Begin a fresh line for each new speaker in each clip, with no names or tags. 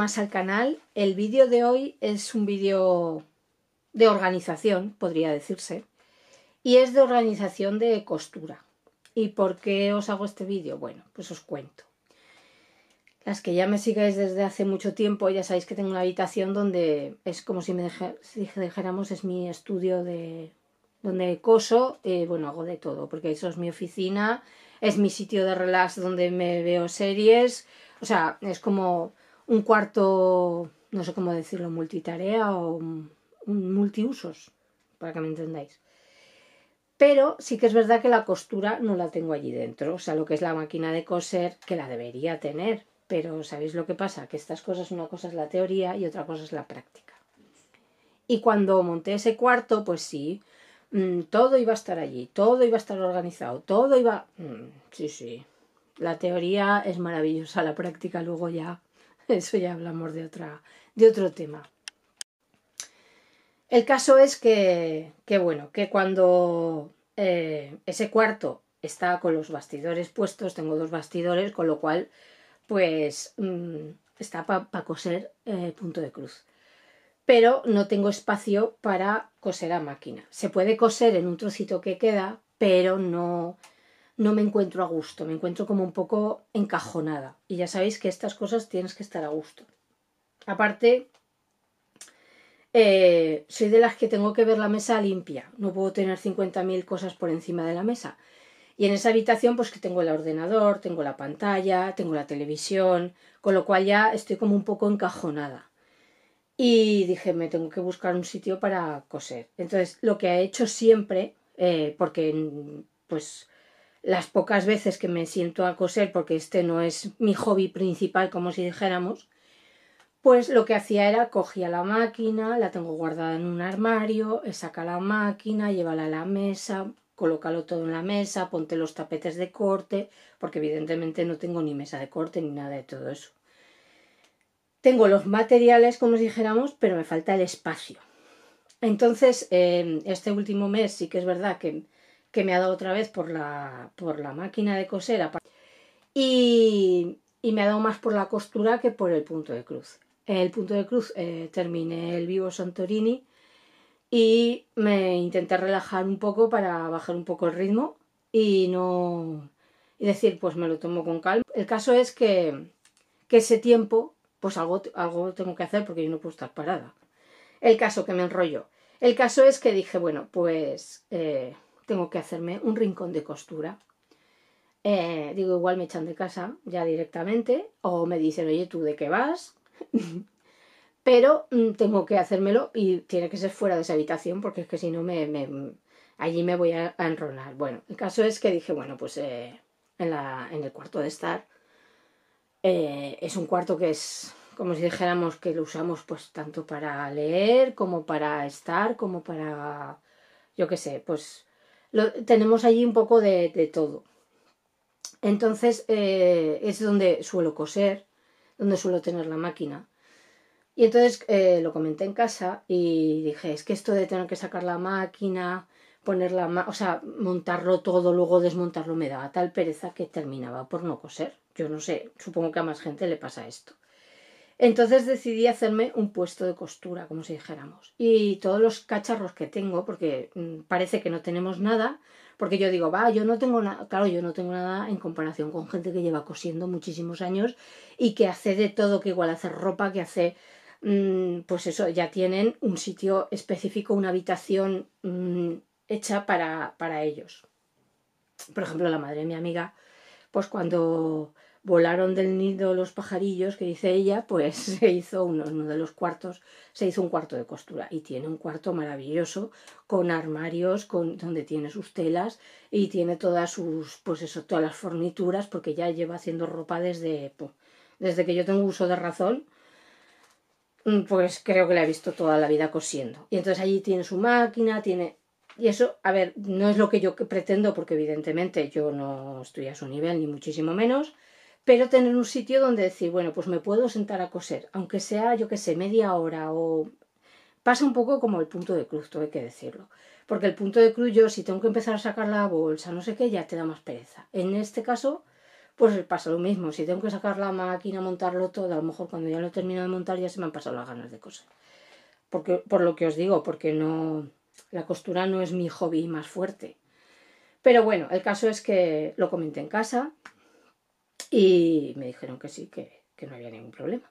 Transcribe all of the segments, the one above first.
más al canal. El vídeo de hoy es un vídeo de organización, podría decirse, y es de organización de costura. ¿Y por qué os hago este vídeo? Bueno, pues os cuento. Las que ya me sigáis desde hace mucho tiempo, ya sabéis que tengo una habitación donde es como si me dejáramos, es mi estudio de donde coso, eh, bueno, hago de todo, porque eso es mi oficina, es mi sitio de relax donde me veo series, o sea, es como un cuarto, no sé cómo decirlo, multitarea o multiusos, para que me entendáis. Pero sí que es verdad que la costura no la tengo allí dentro, o sea, lo que es la máquina de coser, que la debería tener, pero ¿sabéis lo que pasa? Que estas cosas, una cosa es la teoría y otra cosa es la práctica. Y cuando monté ese cuarto, pues sí, mm, todo iba a estar allí, todo iba a estar organizado, todo iba... Mm, sí, sí. La teoría es maravillosa, la práctica luego ya Eso ya hablamos de, otra, de otro tema. El caso es que, que bueno, que cuando eh, ese cuarto está con los bastidores puestos, tengo dos bastidores, con lo cual, pues mm, está para coser eh, punto de cruz. Pero no tengo espacio para coser a máquina. Se puede coser en un trocito que queda, pero no no me encuentro a gusto, me encuentro como un poco encajonada. Y ya sabéis que estas cosas tienes que estar a gusto. Aparte, eh, soy de las que tengo que ver la mesa limpia, no puedo tener 50.000 cosas por encima de la mesa. Y en esa habitación, pues que tengo el ordenador, tengo la pantalla, tengo la televisión, con lo cual ya estoy como un poco encajonada. Y dije, me tengo que buscar un sitio para coser. Entonces, lo que he hecho siempre, eh, porque pues las pocas veces que me siento a coser, porque este no es mi hobby principal, como si dijéramos, pues lo que hacía era cogía la máquina, la tengo guardada en un armario, eh, saca la máquina, llévala a la mesa, colócalo todo en la mesa, ponte los tapetes de corte, porque evidentemente no tengo ni mesa de corte ni nada de todo eso. Tengo los materiales, como si dijéramos, pero me falta el espacio. Entonces, eh, este último mes sí que es verdad que que me ha dado otra vez por la, por la máquina de coser y, y, me ha dado más por la costura que por el punto de cruz. El punto de cruz eh, terminé el vivo Santorini y me intenté relajar un poco para bajar un poco el ritmo y no y decir pues me lo tomo con calma. El caso es que, que ese tiempo pues algo, algo tengo que hacer porque yo no puedo estar parada. El caso que me enrollo. El caso es que dije, bueno, pues eh, tengo que hacerme un rincón de costura. Eh, digo, igual me echan de casa ya directamente o me dicen, oye, ¿tú de qué vas? Pero mm, tengo que hacérmelo y tiene que ser fuera de esa habitación porque es que si no me, allí me voy a, enrolar. Bueno, el caso es que dije, bueno, pues eh, en, el cuarto de estar eh, es un cuarto que es como si dijéramos que lo usamos pues tanto para leer como para estar, como para, yo qué sé, pues tenemos allí un poco de, todo. Entonces eh, es donde suelo coser, donde suelo tener la máquina. Y entonces eh, lo comenté en casa y dije, es que esto de tener que sacar la máquina, ponerla, o sea, montarlo todo, luego desmontarlo, me daba tal pereza que terminaba por no coser. Yo no sé, supongo que a más gente le pasa esto. Entonces decidí hacerme un puesto de costura, como si dijéramos. Y todos los cacharros que tengo, porque mm, parece que no tenemos nada, porque yo digo, va, yo no tengo nada, claro, yo no tengo nada en comparación con gente que lleva cosiendo muchísimos años y que hace de todo, que igual hace ropa, que hace, mm, pues eso, ya tienen un sitio específico, una habitación mm, hecha para, para ellos. Por ejemplo, la madre de mi amiga, pues cuando volaron del nido los pajarillos que dice ella, pues se hizo uno, de los cuartos, se hizo un cuarto de costura y tiene un cuarto maravilloso con armarios, con donde tiene sus telas y tiene todas sus, pues eso, todas las fornituras porque ya lleva haciendo ropa desde, desde que yo tengo uso de razón. Mm, pues creo que la he visto toda la vida cosiendo. Y entonces allí tiene su máquina, tiene y eso, a ver, no es lo que yo pretendo, porque evidentemente yo no estoy a su nivel, ni muchísimo menos, pero tener un sitio donde decir, bueno, pues me puedo sentar a coser, aunque sea, yo que sé, media hora o... Pasa un poco como el punto de cruz, todo hay que decirlo. Porque el punto de cruz, yo si tengo que empezar a sacar la bolsa, no sé qué, ya te da más pereza. En este caso, pues pasa lo mismo. Si tengo que sacar la máquina, montarlo todo, a lo mejor cuando ya lo he terminado de montar ya se me han pasado las ganas de coser. Porque, por lo que os digo, porque no... La costura no es mi hobby más fuerte. Pero bueno, el caso es que lo comenté en casa, y me dijeron que sí, que, no había ningún problema.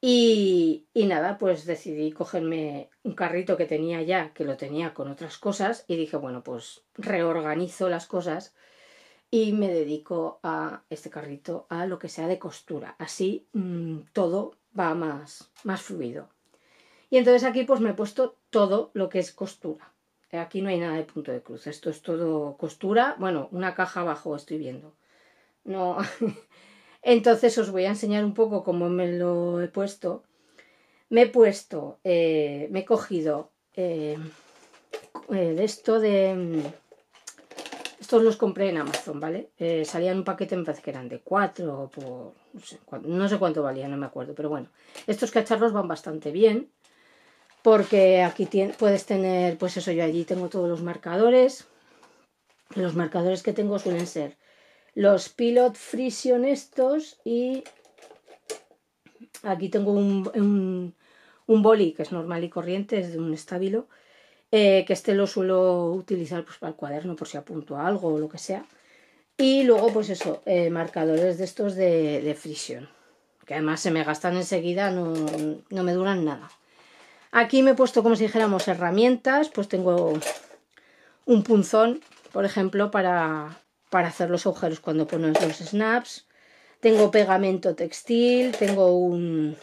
Y, y, nada, pues decidí cogerme un carrito que tenía ya, que lo tenía con otras cosas, y dije, bueno, pues reorganizo las cosas y me dedico a este carrito a lo que sea de costura. Así mm, todo va más, más fluido. Y entonces aquí pues me he puesto todo lo que es costura. Aquí no hay nada de punto de cruz. Esto es todo costura. Bueno, una caja abajo estoy viendo. No. Entonces os voy a enseñar un poco cómo me lo he puesto. Me he puesto, eh, me he cogido de eh, esto de... Mm, estos los compré en Amazon, ¿vale? Salía eh, salían un paquete, me parece que eran de 4 No sé, cuánto, valía, valían, no me acuerdo, pero bueno. Estos cacharros van bastante bien porque aquí puedes tener, pues eso, yo allí tengo todos los marcadores. Los marcadores que tengo suelen ser los Pilot Frision estos y aquí tengo un, boli que es normal y corriente, es de un estábilo, eh, que este lo suelo utilizar pues, para el cuaderno por si apunto a algo o lo que sea. Y luego pues eso, eh, marcadores de estos de, de que además se me gastan enseguida, no me duran nada. Aquí me he puesto como si dijéramos herramientas, pues tengo un punzón, por ejemplo, para para hacer los agujeros cuando pones los snaps. Tengo pegamento textil, tengo un...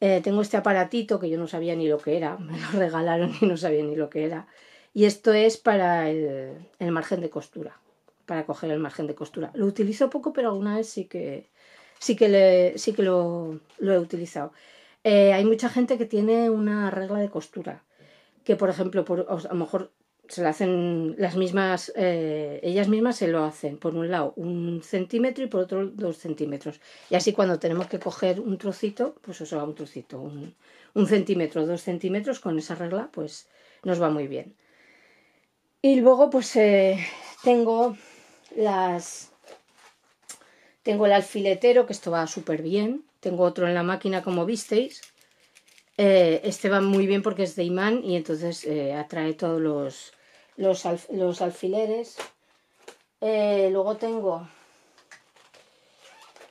Eh, tengo este aparatito que yo no sabía ni lo que era, me lo regalaron y no sabía ni lo que era. Y esto es para el, margen de costura, para coger el margen de costura. Lo utilizo poco, pero alguna vez sí que, sí que, sí que lo, he utilizado. Eh, hay mucha gente que tiene una regla de costura, que por ejemplo, a lo mejor se lo hacen las mismas, eh, ellas mismas se lo hacen, por un lado un centímetro y por otro dos centímetros. Y así cuando tenemos que coger un trocito, pues eso va un trocito, un, centímetro, dos centímetros, con esa regla pues nos va muy bien. Y luego pues eh, tengo las... Tengo el alfiletero, que esto va súper bien. Tengo otro en la máquina, como visteis, eh, este va muy bien porque es de imán y entonces atrae todos los, los, los alfileres. Eh, luego tengo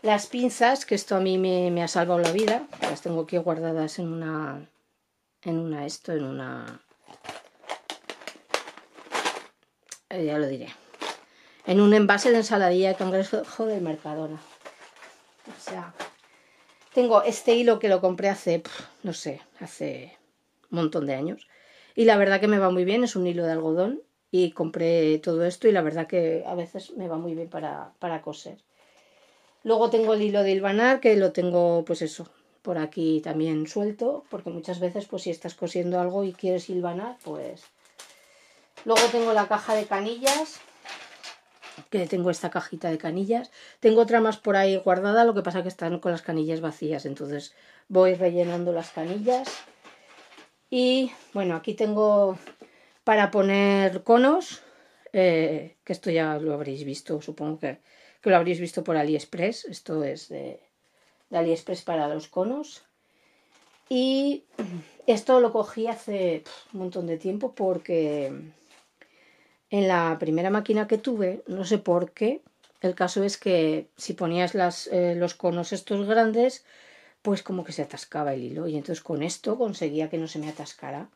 las pinzas, que esto a mí me, ha salvado la vida. Las tengo aquí guardadas en una... En una esto, en una... Eh, ya lo diré. En un envase de ensaladilla de cangrejo del Mercadona. O sea, tengo este hilo que lo compré hace, no sé, hace un montón de años y la verdad que me va muy bien, es un hilo de algodón y compré todo esto y la verdad que a veces me va muy bien para, coser. Luego tengo el hilo de hilvanar que lo tengo pues eso, por aquí también suelto, porque muchas veces pues si estás cosiendo algo y quieres hilvanar pues... Luego tengo la caja de canillas, que tengo esta cajita de canillas. Tengo otra más por ahí guardada, lo que pasa que están con las canillas vacías, entonces voy rellenando las canillas. Y bueno, aquí tengo para poner conos, eh, que esto ya lo habréis visto, supongo que, que, lo habréis visto por AliExpress. Esto es de, AliExpress para los conos. Y esto lo cogí hace un montón de tiempo porque en la primera máquina que tuve, no sé por qué, el caso es que si ponías las, eh, los conos estos grandes, pues como que se atascaba el hilo. Y entonces con esto conseguía que no se me atascara.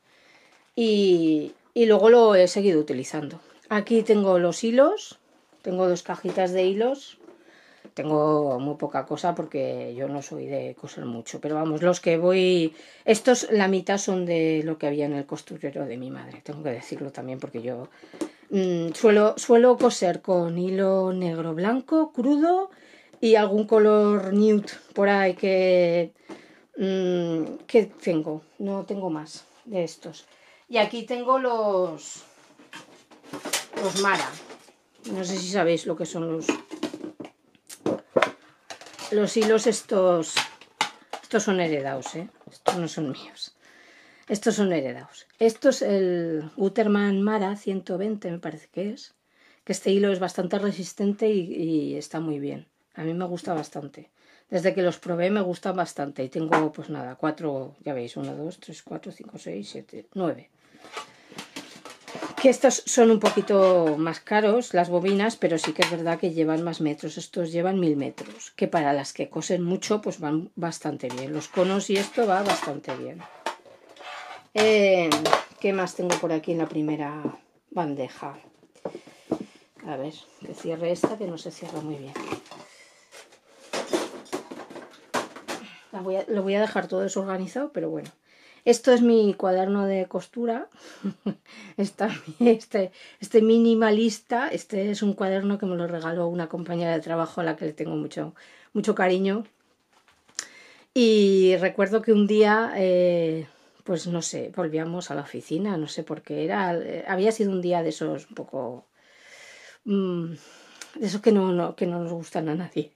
Y, y luego lo he seguido utilizando. Aquí tengo los hilos, tengo dos cajitas de hilos. Tengo muy poca cosa porque yo no soy de coser mucho, pero vamos, los que voy, estos la mitad son de lo que había en el costurero de mi madre, tengo que decirlo también porque yo mm, suelo, suelo coser con hilo negro blanco crudo y algún color nude por ahí que, mm, que tengo. No tengo más de estos. Y aquí tengo los, los Mara. No sé si sabéis lo que son los, los hilos estos. Estos son heredados, ¿eh? Estos no son míos. Estos son heredados. Esto es el Guterman Mara 120, me parece que es. Que este hilo es bastante resistente y está muy bien. A mí me gusta bastante. Desde que los probé me gustan bastante. Y tengo, pues nada, cuatro, ya veis, uno, dos, tres, cuatro, cinco, seis, siete, nueve. Que estos son un poquito más caros, las bobinas, pero sí que es verdad que llevan más metros. Estos llevan mil metros, que para las que cosen mucho, pues van bastante bien. Los conos y esto va bastante bien. Eh, ¿Qué más tengo por aquí en la primera bandeja? A ver, que cierre esta, que no se cierra muy bien. lo voy a dejar todo desorganizado, pero bueno. Esto es mi cuaderno de costura. este, este, minimalista. Este es un cuaderno que me lo regaló una compañera de trabajo a la que le tengo mucho, mucho cariño. Y recuerdo que un día, eh, pues no sé, volvíamos a la oficina, no sé por qué era. Había sido un día de esos un poco. Mm, de esos que que no nos gustan a nadie.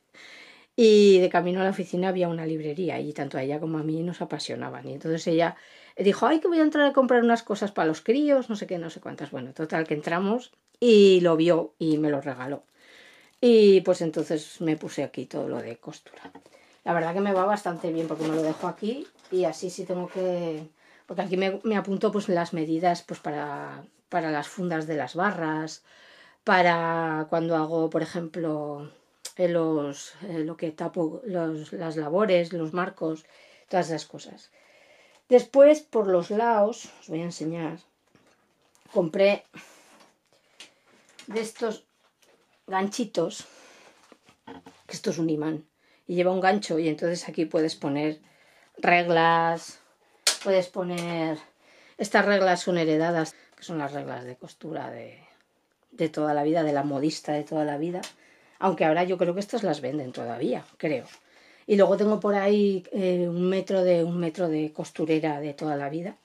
Y de camino a la oficina había una librería y tanto a ella como a mí nos apasionaban. Y entonces ella dijo, ay, que voy a entrar a comprar unas cosas para los críos, no sé qué, no sé cuántas. Bueno, total, que entramos y lo vio y me lo regaló. Y pues entonces me puse aquí todo lo de costura. La verdad que me va bastante bien porque me lo dejo aquí y así sí tengo que... Porque aquí me, apunto pues las medidas pues para, para las fundas de las barras, para cuando hago, por ejemplo, eh, los, eh, lo que tapo, las labores, los marcos, todas esas cosas. Después, por los lados, os voy a enseñar, compré de estos ganchitos, que esto es un imán, y lleva un gancho, y entonces aquí puedes poner reglas, puedes poner... Estas reglas son heredadas, que son las reglas de costura de, de toda la vida, de la modista de toda la vida, aunque ahora yo creo que estas las venden todavía, creo. Y luego tengo por ahí eh, un metro de un metro de costurera de toda la vida.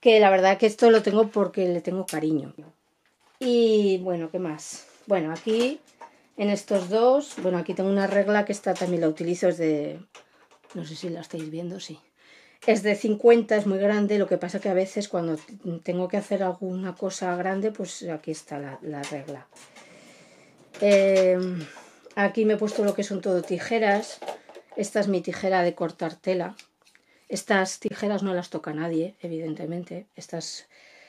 Que la verdad que esto lo tengo porque le tengo cariño. Y bueno, ¿qué más? Bueno, aquí en estos dos, bueno, aquí tengo una regla que esta también la utilizo, es de, no sé si la estáis viendo, sí. Es de 50, es muy grande, lo que pasa que a veces cuando tengo que hacer alguna cosa grande, pues aquí está la regla. Em, aquí me he puesto lo que son todo tijeras. Esta es mi tijera de cortar tela. Estas tijeras no las toca nadie, evidentemente. Estas,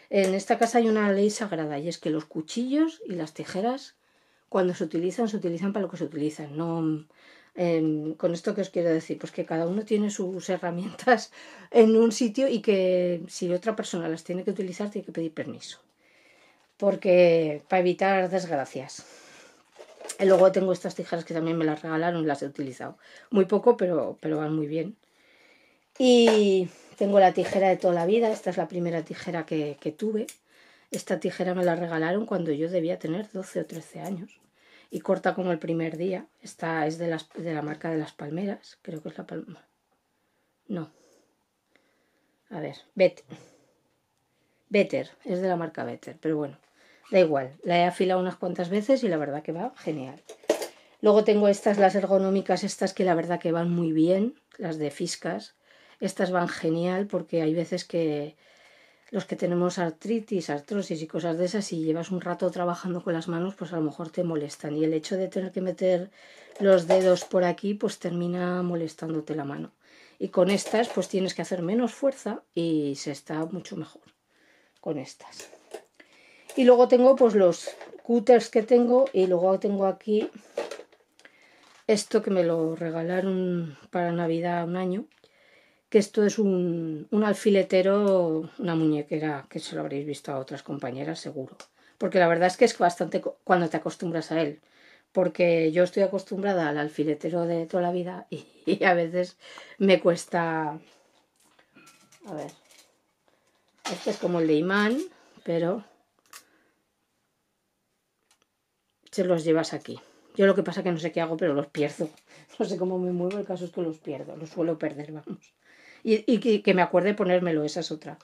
en esta casa hay una ley sagrada y es que los cuchillos y las tijeras, cuando se utilizan, se utilizan para lo que se utilizan. No, em, con esto que os quiero decir, pues que cada uno tiene sus herramientas en un sitio y que si otra persona las tiene que utilizar, tiene que pedir permiso. Porque para evitar desgracias. Y luego tengo estas tijeras que también me las regalaron, las he utilizado. Muy poco, pero, pero van muy bien. Y tengo la tijera de toda la vida, esta es la primera tijera que, tuve. Esta tijera me la regalaron cuando yo debía tener 12 o 13 años. Y corta como el primer día. Esta es de, las, de la marca de las palmeras. Creo que es la palma. No. A ver, Better. Better. Es de la marca Better, pero bueno. Da igual, la he afilado unas cuantas veces y la verdad que va genial. Luego tengo estas, las ergonómicas, estas que la verdad que van muy bien, las de Fiscas. Estas van genial porque hay veces que los que tenemos artritis, artrosis y cosas de esas, si llevas un rato trabajando con las manos, pues a lo mejor te molestan. Y el hecho de tener que meter los dedos por aquí, pues termina molestándote la mano. Y con estas, pues tienes que hacer menos fuerza y se está mucho mejor con estas. Y luego tengo pues los cutters que tengo y luego tengo aquí esto que me lo regalaron para Navidad un año, que esto es un, alfiletero, una muñequera que se lo habréis visto a otras compañeras seguro. Porque la verdad es que es bastante cuando te acostumbras a él. Porque yo estoy acostumbrada al alfiletero de toda la vida y a veces me cuesta... A ver. Este es como el de imán, pero se los llevas aquí. Yo lo que pasa que no sé qué hago, pero los pierdo. No sé cómo me muevo, el caso es que los pierdo, los suelo perder, vamos. Y, que, me acuerde ponérmelo, esa es otra.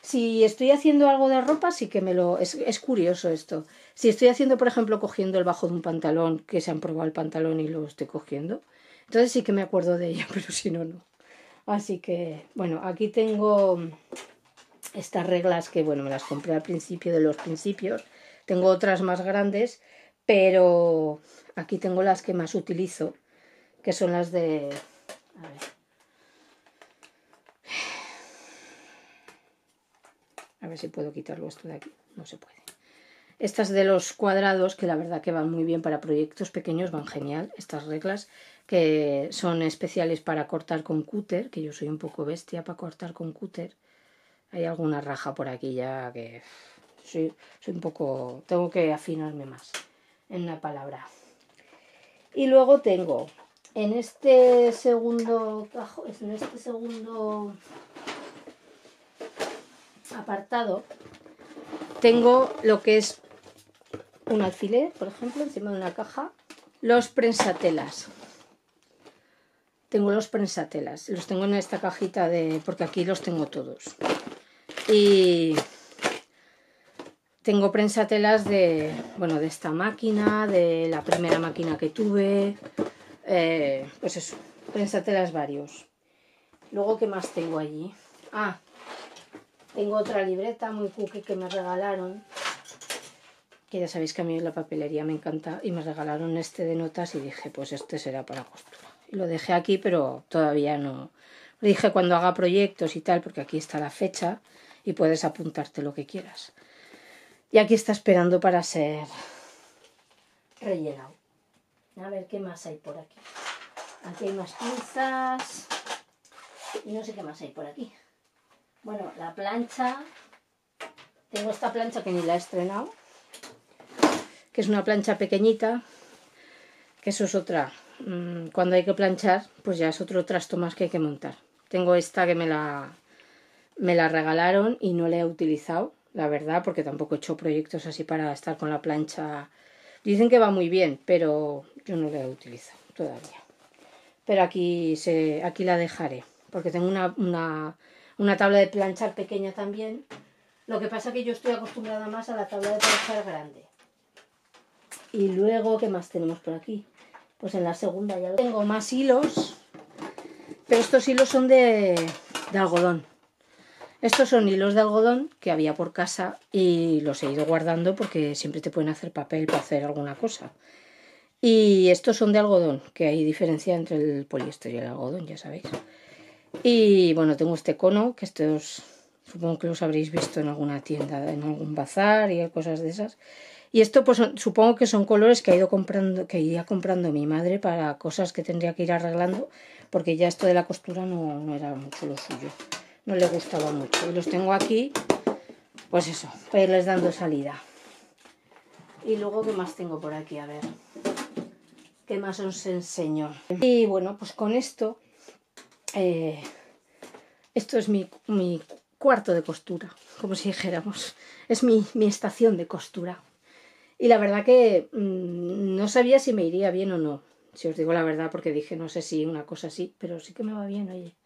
Si estoy haciendo algo de ropa, sí que me lo... Es, curioso esto. Si estoy haciendo, por ejemplo, cogiendo el bajo de un pantalón, que se han probado el pantalón y lo estoy cogiendo, entonces sí que me acuerdo de ello... pero si no, no. Así que, bueno, aquí tengo estas reglas que, bueno, me las compré al principio de los principios. Tengo otras más grandes pero aquí tengo las que más utilizo, que son las de... A ver. si puedo quitarlo esto de aquí. No se puede. Estas de los cuadrados, que la verdad que van muy bien para proyectos pequeños, van genial. Estas reglas que son especiales para cortar con cúter, que yo soy un poco bestia para cortar con cúter. Hay alguna raja por aquí ya que soy un poco... Tengo que afinarme más en una palabra. Y luego tengo en este segundo en este segundo apartado, tengo lo que es un alfiler, por ejemplo, encima de una caja, los prensatelas. Tengo los prensatelas, los tengo en esta cajita de porque aquí los tengo todos. Y tengo prensatelas de, bueno, de esta máquina, de la primera máquina que tuve, eh, pues eso, prensatelas varios. Luego, ¿qué más tengo allí? Ah, tengo otra libreta muy cookie que me regalaron, que ya sabéis que a mí la papelería me encanta, y me regalaron este de notas y dije, pues este será para costura. Y lo dejé aquí, pero todavía no. lo Dije cuando haga proyectos y tal, porque aquí está la fecha y puedes apuntarte lo que quieras. Y aquí está esperando para ser rellenado. A ver qué más hay por aquí. Aquí hay más pinzas. Y no sé qué más hay por aquí. Bueno, la plancha. Tengo esta plancha que ni la he estrenado. Que es una plancha pequeñita. Que eso es otra. Mm, cuando hay que planchar, pues ya es otro trasto más que hay que montar. Tengo esta que me la, me la regalaron y no la he utilizado la verdad, porque tampoco he hecho proyectos así para estar con la plancha. Dicen que va muy bien, pero yo no la utilizo todavía. Pero aquí, se, aquí la dejaré, porque tengo una, una, tabla de planchar pequeña también. Lo que pasa que yo estoy acostumbrada más a la tabla de planchar grande. Y luego, ¿qué más tenemos por aquí? Pues en la segunda ya tengo más hilos, pero estos hilos son de, de algodón. Estos son hilos de algodón que había por casa y los he ido guardando porque siempre te pueden hacer papel para hacer alguna cosa. Y estos son de algodón, que hay diferencia entre el poliéster y el algodón, ya sabéis. Y bueno, tengo este cono, que estos supongo que los habréis visto en alguna tienda, en algún bazar y cosas de esas. Y esto pues supongo que son colores que ha ido comprando, que iría comprando mi madre para cosas que tendría que ir arreglando, porque ya esto de la costura no era mucho lo suyo no le gustaba mucho. Y los tengo aquí, pues eso, para pues irles dando salida. Y luego, ¿qué más tengo por aquí? A ver, ¿qué más os enseño? Y bueno, pues con esto, eh, esto es mi, mi, cuarto de costura, como si dijéramos. Es mi, estación de costura. Y la verdad que mm, no sabía si me iría bien o no, si os digo la verdad, porque dije, no sé si una cosa así, pero sí que me va bien, oye.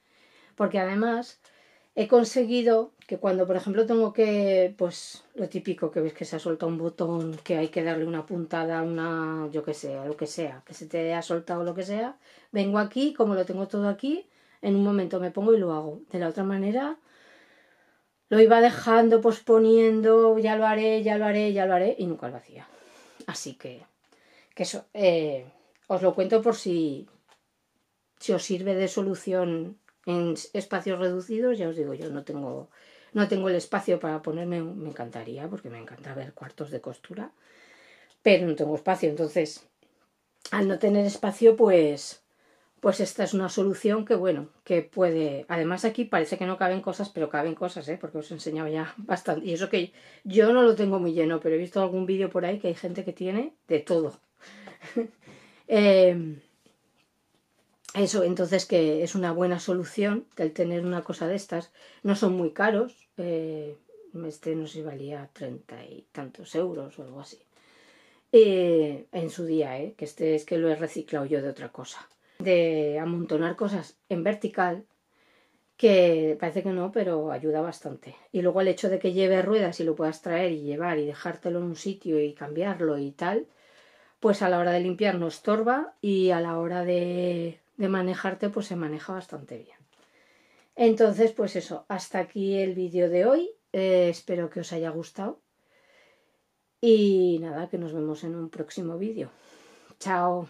Porque además, he conseguido que cuando, por ejemplo, tengo que, pues lo típico que ves que se ha soltado un botón, que hay que darle una puntada, una, yo que sé, lo que sea, que se te ha soltado lo que sea, vengo aquí, como lo tengo todo aquí, en un momento me pongo y lo hago. De la otra manera, lo iba dejando, posponiendo, ya lo haré, ya lo haré, ya lo haré, y nunca lo hacía. Así que, que eso, eh, os lo cuento por si, si os sirve de solución en espacios reducidos, ya os digo, yo no tengo, no tengo el espacio para ponerme, me encantaría, porque me encanta ver cuartos de costura, pero no tengo espacio, entonces, al no tener espacio, pues, pues esta es una solución que, bueno, que puede, además aquí parece que no caben cosas, pero caben cosas, ¿eh? porque os he enseñado ya bastante, y eso que yo no lo tengo muy lleno, pero he visto algún vídeo por ahí que hay gente que tiene de todo. eh, eso, entonces que es una buena solución el tener una cosa de estas. No son muy caros. Eh, este no sé si valía treinta y tantos euros o algo así. Eh, en su día, eh, que este es que lo he reciclado yo de otra cosa. De amontonar cosas en vertical, que parece que no, pero ayuda bastante. Y luego el hecho de que lleve ruedas y lo puedas traer y llevar y dejártelo en un sitio y cambiarlo y tal, pues a la hora de limpiar no estorba y a la hora de de manejarte, pues se maneja bastante bien. Entonces, pues eso, hasta aquí el vídeo de hoy. Eh, espero que os haya gustado. Y nada, que nos vemos en un próximo vídeo. Chao.